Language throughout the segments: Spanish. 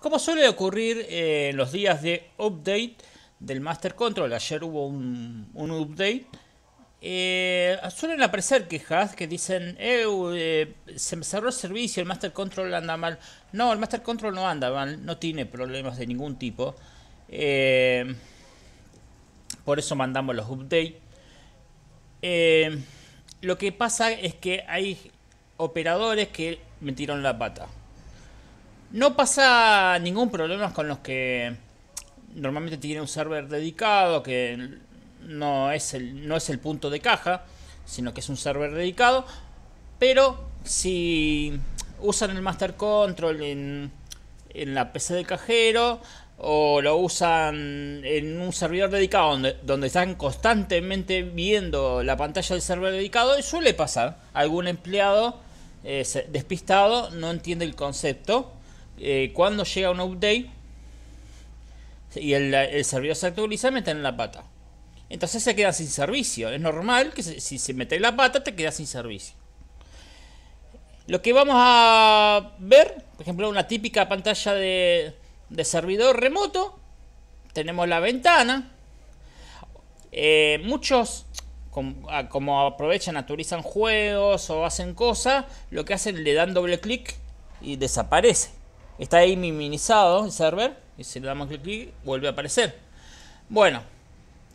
Como suele ocurrir eh, en los días de update del Master Control, ayer hubo un, update, eh, suelen aparecer quejas que dicen, eh, se me cerró el servicio, el Master Control anda mal. No, el Master Control no anda mal, no tiene problemas de ningún tipo. por eso mandamos los updates. lo que pasa es que hay operadores que me metieron la pata. No pasa ningún problema con los que normalmente tienen un server dedicado, que no es el, no es el punto de caja, sino que es un server dedicado. Pero si usan el master control en, la PC del cajero o lo usan en un servidor dedicado donde, están constantemente viendo la pantalla del servidor dedicado, suele pasar. Algún empleado eh, despistado no entiende el concepto eh, cuando llega un update y el, servidor se actualiza, meten la pata. Entonces se queda sin servicio. Es normal que si se mete la pata, te queda sin servicio. Lo que vamos a ver, por ejemplo, una típica pantalla de, servidor remoto. Tenemos la ventana. Eh, muchos, ah, como, aprovechan, actualizan juegos o hacen cosas, lo que hacen le dan doble clic y desaparece. Está ahí minimizado el server. Y si le damos clic, vuelve a aparecer. Bueno,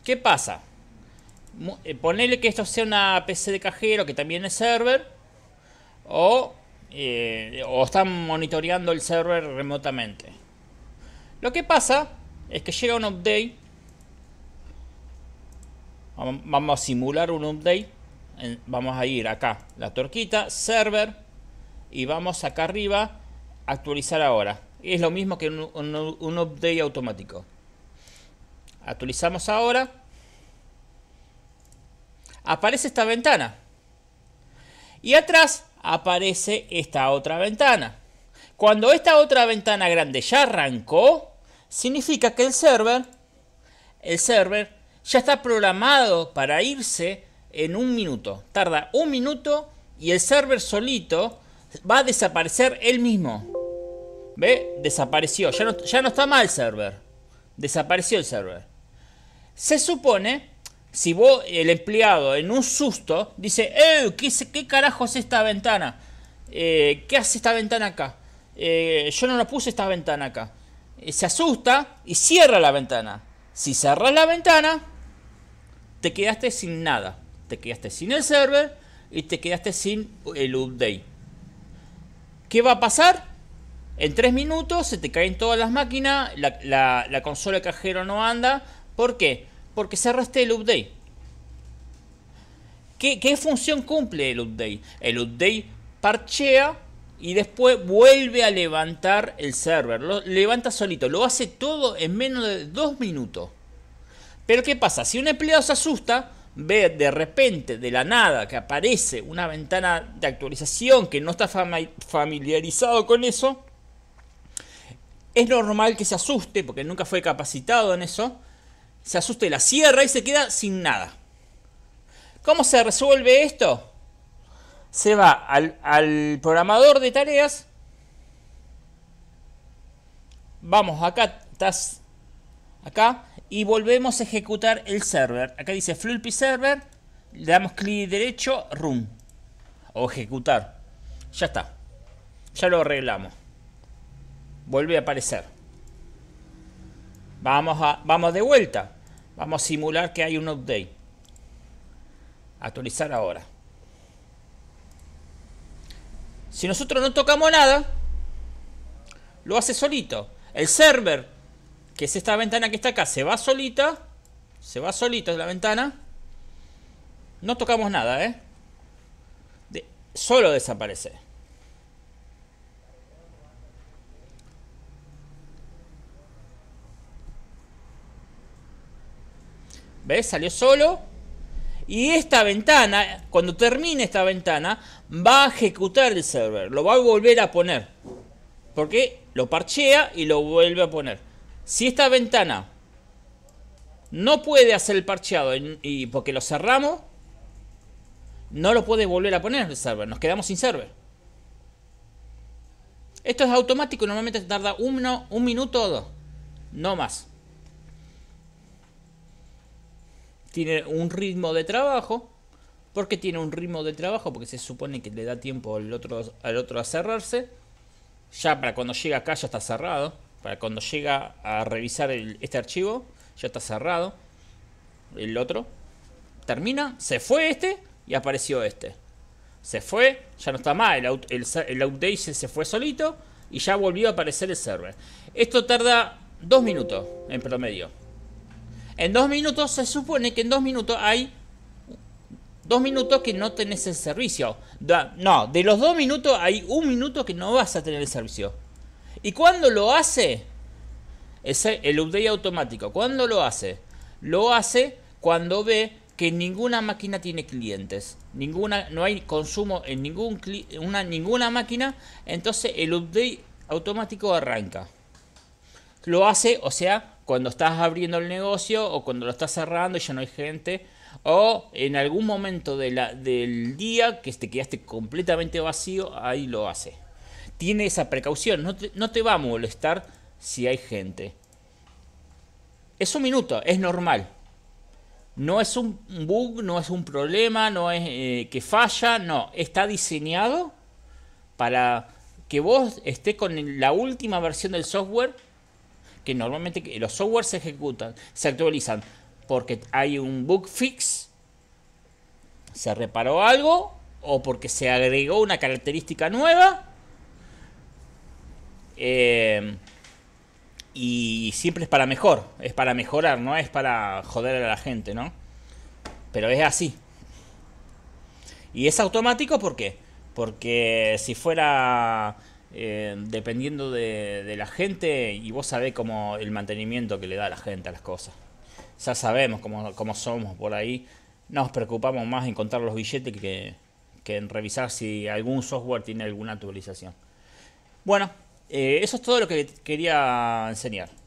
¿qué pasa? Eh, Ponerle que esto sea una PC de cajero que también es server. O, eh, o están monitoreando el server remotamente. Lo que pasa es que llega un update. Vamos a simular un update. Vamos a ir acá, la torquita, server. Y vamos acá arriba actualizar ahora. Es lo mismo que un, update automático. Actualizamos ahora. Aparece esta ventana. Y atrás aparece esta otra ventana. Cuando esta otra ventana grande ya arrancó, significa que el server, el server ya está programado para irse en un minuto. Tarda un minuto y el server solito va a desaparecer él mismo. ¿Ve? Desapareció. Ya no, ya no está mal el server. Desapareció el server. Se supone, si vos, el empleado, en un susto, dice, ¡Eh! ¿qué, carajo es esta ventana? Eh, ¿Qué hace esta ventana acá? Eh, yo no lo puse esta ventana acá. se asusta y cierra la ventana. Si cerras la ventana, te quedaste sin nada. Te quedaste sin el server y te quedaste sin el update. ¿Qué va a pasar? En tres minutos se te caen todas las máquinas, la, consola de cajero no anda. ¿Por qué? Porque cerraste el update. ¿Qué, ¿Qué, función cumple el update? El update parchea y después vuelve a levantar el server. Lo levanta solito, lo hace todo en menos de dos minutos. Pero ¿qué pasa? Si un empleado se asusta, ve de repente, de la nada, que aparece una ventana de actualización que no está familiarizado con eso, es normal que se asuste, porque nunca fue capacitado en eso, se asuste la cierra y se queda sin nada. ¿Cómo se resuelve esto? Se va al, al programador de tareas, vamos acá, estás acá y volvemos a ejecutar el server. Acá dice Flumpy Server, le damos clic derecho, Run o ejecutar. Ya está, ya lo arreglamos. Vuelve a aparecer. Vamos, a, vamos de vuelta. Vamos a simular que hay un update. Actualizar ahora. Si nosotros no tocamos nada, lo hace solito. El server que es esta ventana que está acá, se va solita. Se va solita la ventana. No tocamos nada, ¿eh? solo desaparece. ¿Ves? Salió solo. Y esta ventana, cuando termine esta ventana, va a ejecutar el server. Lo va a volver a poner. Porque lo parchea y lo vuelve a poner. Si esta ventana no puede hacer el parcheado y porque lo cerramos, no lo puede volver a poner en el server. Nos quedamos sin server. Esto es automático, normalmente tarda un minuto o dos. No más. Tiene un ritmo de trabajo. ¿Por qué tiene un ritmo de trabajo? Porque se supone que le da tiempo al otro, al otro a cerrarse. Ya para cuando llega acá ya está cerrado para cuando llega a revisar este archivo, ya está cerrado. El otro. Termina, se fue este y apareció este. Se fue, ya no está más, el, el update se fue solito y ya volvió a aparecer el server. Esto tarda dos minutos en promedio. En dos minutos se supone que en dos minutos hay dos minutos que no tenés el servicio. No, de los dos minutos hay un minuto que no vas a tener el servicio. Y cuando lo hace, el update automático, cuando lo hace, lo hace cuando ve que ninguna máquina tiene clientes, ninguna, no hay consumo en ningún una, ninguna máquina, entonces el update automático arranca. Lo hace, o sea, cuando estás abriendo el negocio o cuando lo estás cerrando y ya no hay gente, o en algún momento de la, del día que te quedaste completamente vacío, ahí lo hace tiene esa precaución. No te, no te va a molestar si hay gente. Es un minuto, es normal. No es un bug, no es un problema, no es eh, que falla, no. Está diseñado para que vos estés con la última versión del software, que normalmente los software se ejecutan, se actualizan, porque hay un bug fix, se reparó algo, o porque se agregó una característica nueva, eh, y siempre es para mejor, es para mejorar, no es para joder a la gente, ¿no? Pero es así. Y es automático, ¿por qué? Porque si fuera eh, dependiendo de, la gente, y vos sabés como el mantenimiento que le da la gente a las cosas. Ya sabemos cómo, somos por ahí. Nos preocupamos más en contar los billetes que, que en revisar si algún software tiene alguna actualización. Bueno, eh, eso es todo lo que quería enseñar.